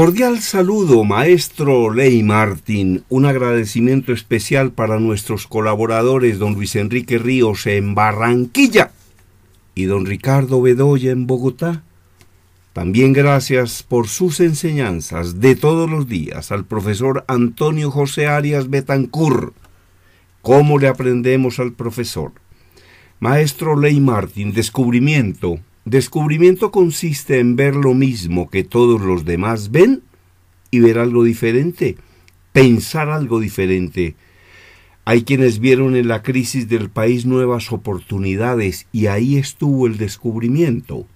Cordial saludo, maestro Ley Martín. Un agradecimiento especial para nuestros colaboradores, don Luis Enrique Ríos en Barranquilla y don Ricardo Bedoya en Bogotá. También gracias por sus enseñanzas de todos los días al profesor Antonio José Arias Betancur. ¿Cómo le aprendemos al profesor? Maestro Ley Martín, descubrimiento, Descubrimiento consiste en ver lo mismo que todos los demás ven y ver algo diferente, pensar algo diferente. Hay quienes vieron en la crisis del país nuevas oportunidades y ahí estuvo el descubrimiento.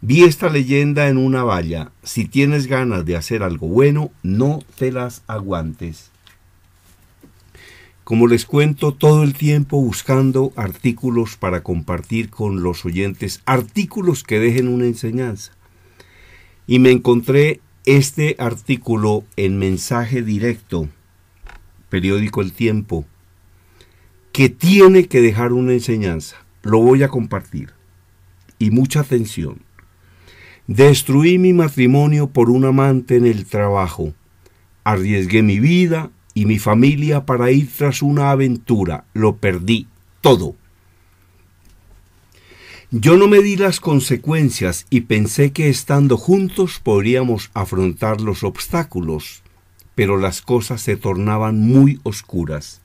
Vi esta leyenda en una valla. Si tienes ganas de hacer algo bueno, no te las aguantes. Como les cuento todo el tiempo buscando artículos para compartir con los oyentes, artículos que dejen una enseñanza. Y me encontré este artículo en mensaje directo, periódico El Tiempo, que tiene que dejar una enseñanza. Lo voy a compartir. Y mucha atención. Destruí mi matrimonio por un amante en el trabajo. Arriesgué mi vida, y mi familia para ir tras una aventura. Lo perdí todo. Yo no me di las consecuencias y pensé que estando juntos podríamos afrontar los obstáculos, pero las cosas se tornaban muy oscuras.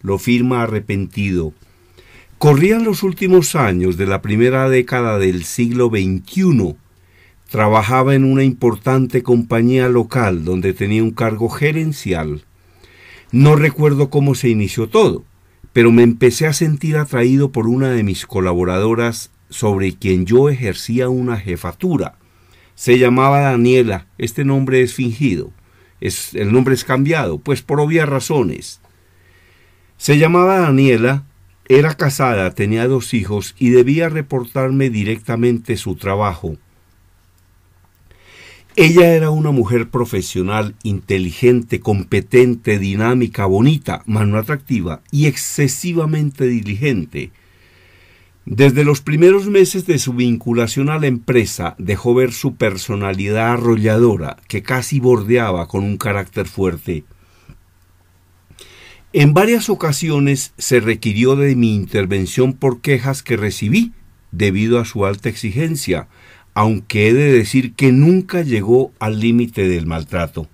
Lo firma arrepentido. Corrían los últimos años de la primera década del siglo XXI. Trabajaba en una importante compañía local donde tenía un cargo gerencial. No recuerdo cómo se inició todo, pero me empecé a sentir atraído por una de mis colaboradoras sobre quien yo ejercía una jefatura. Se llamaba Daniela, este nombre es fingido, es, el nombre es cambiado, pues por obvias razones. Se llamaba Daniela, era casada, tenía dos hijos y debía reportarme directamente su trabajo, ella era una mujer profesional, inteligente, competente, dinámica, bonita, mas no atractiva y excesivamente diligente. Desde los primeros meses de su vinculación a la empresa dejó ver su personalidad arrolladora, que casi bordeaba con un carácter fuerte. En varias ocasiones se requirió de mi intervención por quejas que recibí debido a su alta exigencia, aunque he de decir que nunca llegó al límite del maltrato.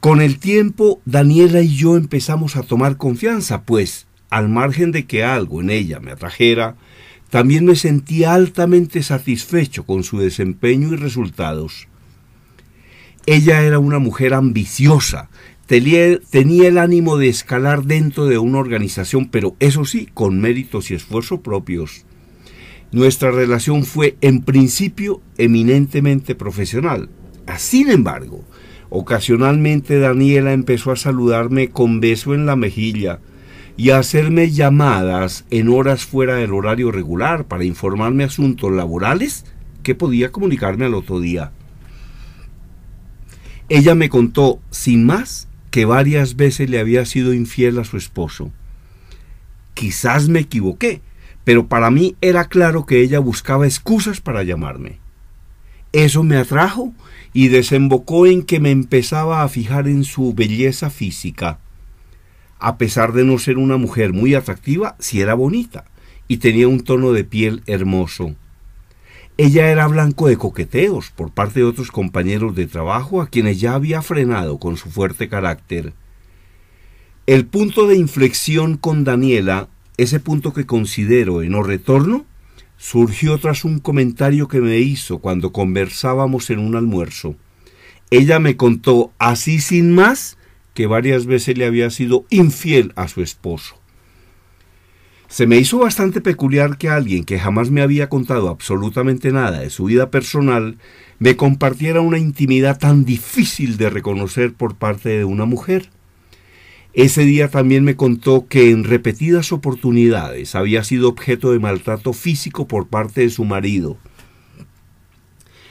Con el tiempo, Daniela y yo empezamos a tomar confianza, pues, al margen de que algo en ella me atrajera, también me sentí altamente satisfecho con su desempeño y resultados. Ella era una mujer ambiciosa, tenía, el ánimo de escalar dentro de una organización, pero eso sí, con méritos y esfuerzos propios. Nuestra relación fue en principio eminentemente profesional. Sin embargo, ocasionalmente Daniela empezó a saludarme con beso en la mejilla y a hacerme llamadas en horas fuera del horario regular para informarme asuntos laborales que podía comunicarme al otro día. Ella me contó, sin más, que varias veces le había sido infiel a su esposo. Quizás me equivoqué, pero para mí era claro que ella buscaba excusas para llamarme. Eso me atrajo y desembocó en que me empezaba a fijar en su belleza física. A pesar de no ser una mujer muy atractiva, sí era bonita y tenía un tono de piel hermoso. Ella era blanco de coqueteos por parte de otros compañeros de trabajo a quienes ya había frenado con su fuerte carácter. El punto de inflexión con Daniela ese punto que considero en no retorno surgió tras un comentario que me hizo cuando conversábamos en un almuerzo. Ella me contó así sin más que varias veces le había sido infiel a su esposo. Se me hizo bastante peculiar que alguien que jamás me había contado absolutamente nada de su vida personal me compartiera una intimidad tan difícil de reconocer por parte de una mujer. Ese día también me contó que en repetidas oportunidades había sido objeto de maltrato físico por parte de su marido.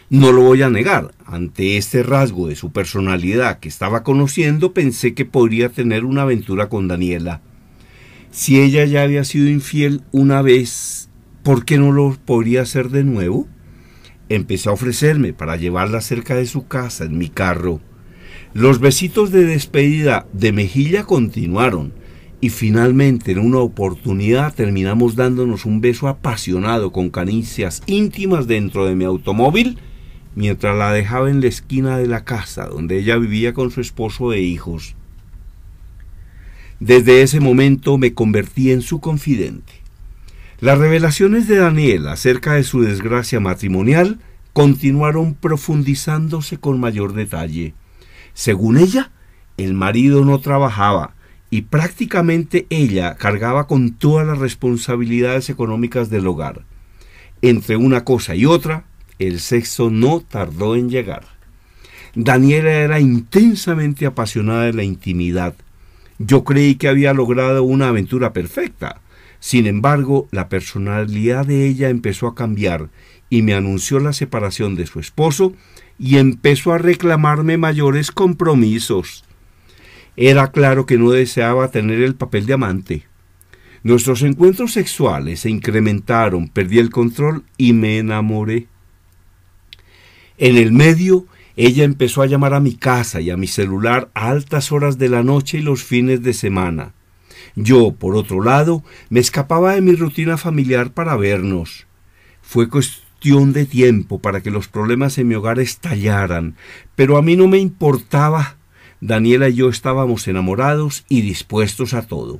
No lo voy a negar, ante este rasgo de su personalidad que estaba conociendo pensé que podría tener una aventura con Daniela. Si ella ya había sido infiel una vez, ¿por qué no lo podría hacer de nuevo? Empecé a ofrecerme para llevarla cerca de su casa en mi carro. Los besitos de despedida de mejilla continuaron y finalmente en una oportunidad terminamos dándonos un beso apasionado con caricias íntimas dentro de mi automóvil mientras la dejaba en la esquina de la casa donde ella vivía con su esposo e hijos. Desde ese momento me convertí en su confidente. Las revelaciones de Daniel acerca de su desgracia matrimonial continuaron profundizándose con mayor detalle. Según ella, el marido no trabajaba y prácticamente ella cargaba con todas las responsabilidades económicas del hogar. Entre una cosa y otra, el sexo no tardó en llegar. Daniela era intensamente apasionada de la intimidad. Yo creí que había logrado una aventura perfecta. Sin embargo, la personalidad de ella empezó a cambiar y me anunció la separación de su esposo y empezó a reclamarme mayores compromisos. Era claro que no deseaba tener el papel de amante. Nuestros encuentros sexuales se incrementaron, perdí el control y me enamoré. En el medio, ella empezó a llamar a mi casa y a mi celular a altas horas de la noche y los fines de semana. Yo, por otro lado, me escapaba de mi rutina familiar para vernos. Fue, de tiempo para que los problemas en mi hogar estallaran, pero a mí no me importaba. Daniela y yo estábamos enamorados y dispuestos a todo.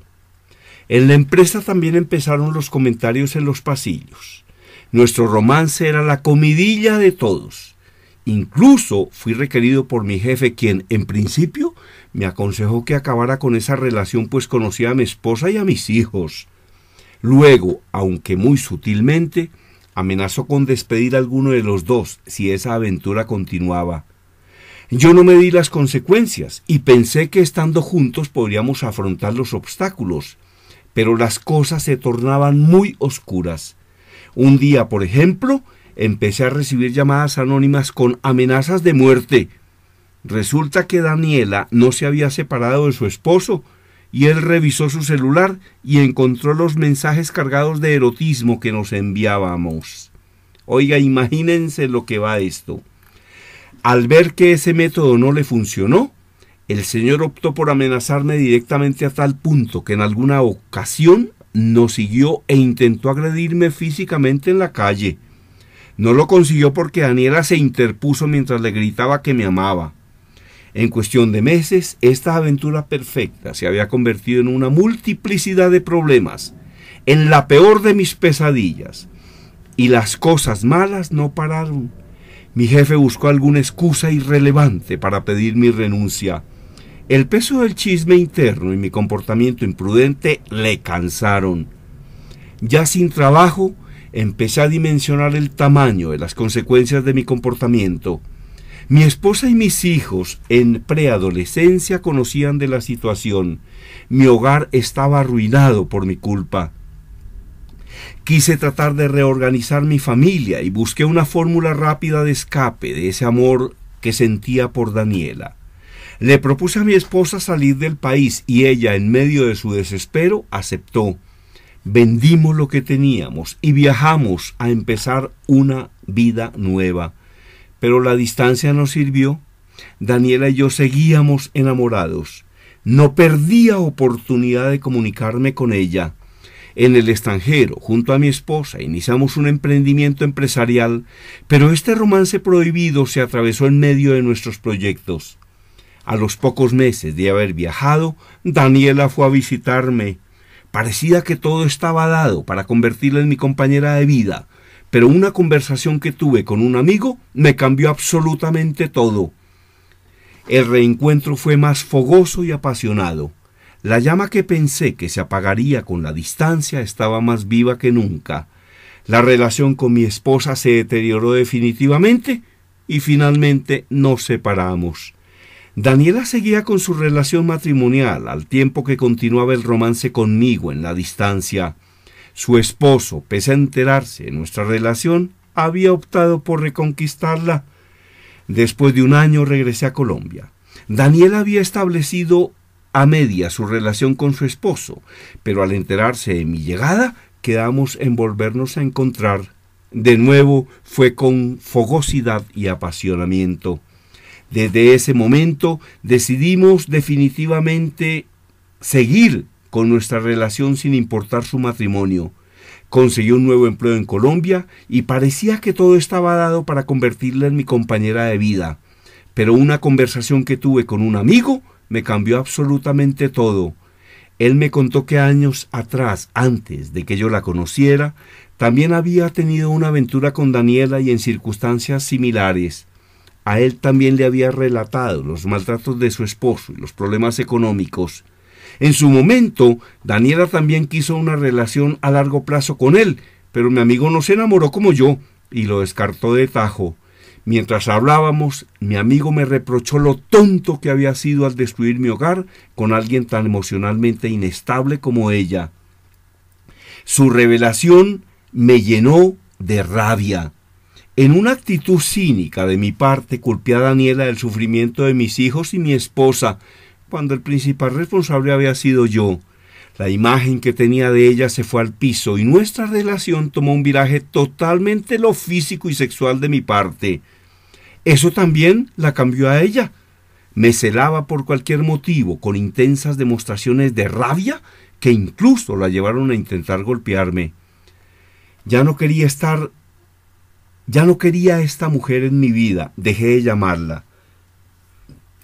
En la empresa también empezaron los comentarios en los pasillos. Nuestro romance era la comidilla de todos. Incluso fui requerido por mi jefe, quien en principio me aconsejó que acabara con esa relación, pues conocía a mi esposa y a mis hijos. Luego, aunque muy sutilmente, Amenazó con despedir a alguno de los dos si esa aventura continuaba. Yo no me di las consecuencias y pensé que estando juntos podríamos afrontar los obstáculos, pero las cosas se tornaban muy oscuras. Un día, por ejemplo, empecé a recibir llamadas anónimas con amenazas de muerte. Resulta que Daniela no se había separado de su esposo, y él revisó su celular y encontró los mensajes cargados de erotismo que nos enviábamos. Oiga, imagínense lo que va esto. Al ver que ese método no le funcionó, el señor optó por amenazarme directamente a tal punto que en alguna ocasión nos siguió e intentó agredirme físicamente en la calle. No lo consiguió porque Daniela se interpuso mientras le gritaba que me amaba. En cuestión de meses, esta aventura perfecta se había convertido en una multiplicidad de problemas, en la peor de mis pesadillas. Y las cosas malas no pararon. Mi jefe buscó alguna excusa irrelevante para pedir mi renuncia. El peso del chisme interno y mi comportamiento imprudente le cansaron. Ya sin trabajo, empecé a dimensionar el tamaño de las consecuencias de mi comportamiento. Mi esposa y mis hijos en preadolescencia conocían de la situación. Mi hogar estaba arruinado por mi culpa. Quise tratar de reorganizar mi familia y busqué una fórmula rápida de escape de ese amor que sentía por Daniela. Le propuse a mi esposa salir del país y ella, en medio de su desespero, aceptó. Vendimos lo que teníamos y viajamos a empezar una vida nueva pero la distancia no sirvió. Daniela y yo seguíamos enamorados. No perdía oportunidad de comunicarme con ella. En el extranjero, junto a mi esposa, iniciamos un emprendimiento empresarial, pero este romance prohibido se atravesó en medio de nuestros proyectos. A los pocos meses de haber viajado, Daniela fue a visitarme. Parecía que todo estaba dado para convertirla en mi compañera de vida, pero una conversación que tuve con un amigo me cambió absolutamente todo. El reencuentro fue más fogoso y apasionado. La llama que pensé que se apagaría con la distancia estaba más viva que nunca. La relación con mi esposa se deterioró definitivamente y finalmente nos separamos. Daniela seguía con su relación matrimonial al tiempo que continuaba el romance conmigo en la distancia. Su esposo, pese a enterarse de nuestra relación, había optado por reconquistarla. Después de un año regresé a Colombia. Daniel había establecido a media su relación con su esposo, pero al enterarse de mi llegada, quedamos en volvernos a encontrar. De nuevo fue con fogosidad y apasionamiento. Desde ese momento decidimos definitivamente seguir con nuestra relación sin importar su matrimonio. consiguió un nuevo empleo en Colombia y parecía que todo estaba dado para convertirla en mi compañera de vida. Pero una conversación que tuve con un amigo me cambió absolutamente todo. Él me contó que años atrás, antes de que yo la conociera, también había tenido una aventura con Daniela y en circunstancias similares. A él también le había relatado los maltratos de su esposo y los problemas económicos. En su momento, Daniela también quiso una relación a largo plazo con él, pero mi amigo no se enamoró como yo y lo descartó de tajo. Mientras hablábamos, mi amigo me reprochó lo tonto que había sido al destruir mi hogar con alguien tan emocionalmente inestable como ella. Su revelación me llenó de rabia. En una actitud cínica de mi parte culpé a Daniela del sufrimiento de mis hijos y mi esposa, cuando el principal responsable había sido yo. La imagen que tenía de ella se fue al piso y nuestra relación tomó un viraje totalmente lo físico y sexual de mi parte. Eso también la cambió a ella. Me celaba por cualquier motivo, con intensas demostraciones de rabia que incluso la llevaron a intentar golpearme. Ya no quería estar, ya no quería esta mujer en mi vida, dejé de llamarla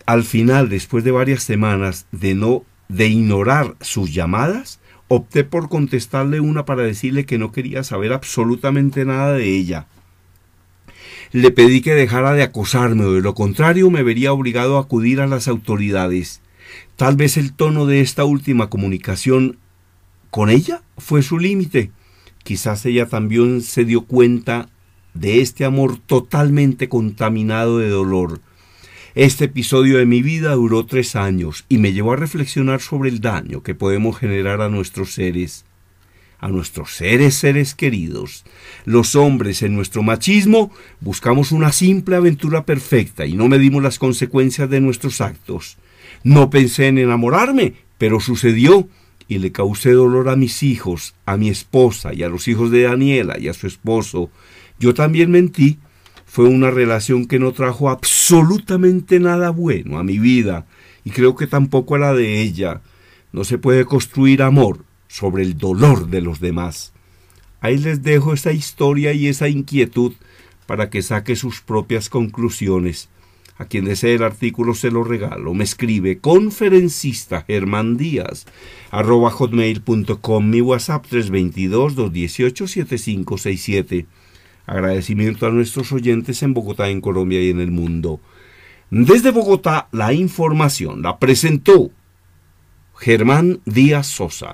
al final, después de varias semanas de no de ignorar sus llamadas, opté por contestarle una para decirle que no quería saber absolutamente nada de ella. Le pedí que dejara de acosarme, o de lo contrario me vería obligado a acudir a las autoridades. Tal vez el tono de esta última comunicación con ella fue su límite. Quizás ella también se dio cuenta de este amor totalmente contaminado de dolor. Este episodio de mi vida duró tres años y me llevó a reflexionar sobre el daño que podemos generar a nuestros seres, a nuestros seres seres queridos. Los hombres en nuestro machismo buscamos una simple aventura perfecta y no medimos las consecuencias de nuestros actos. No pensé en enamorarme, pero sucedió y le causé dolor a mis hijos, a mi esposa y a los hijos de Daniela y a su esposo. Yo también mentí fue una relación que no trajo absolutamente nada bueno a mi vida y creo que tampoco a la de ella. No se puede construir amor sobre el dolor de los demás. Ahí les dejo esa historia y esa inquietud para que saque sus propias conclusiones. A quien desee el artículo se lo regalo. Me escribe conferencista Germán Díaz, arroba mi WhatsApp 322-218-7567. Agradecimiento a nuestros oyentes en Bogotá, en Colombia y en el mundo. Desde Bogotá, la información la presentó Germán Díaz Sosa.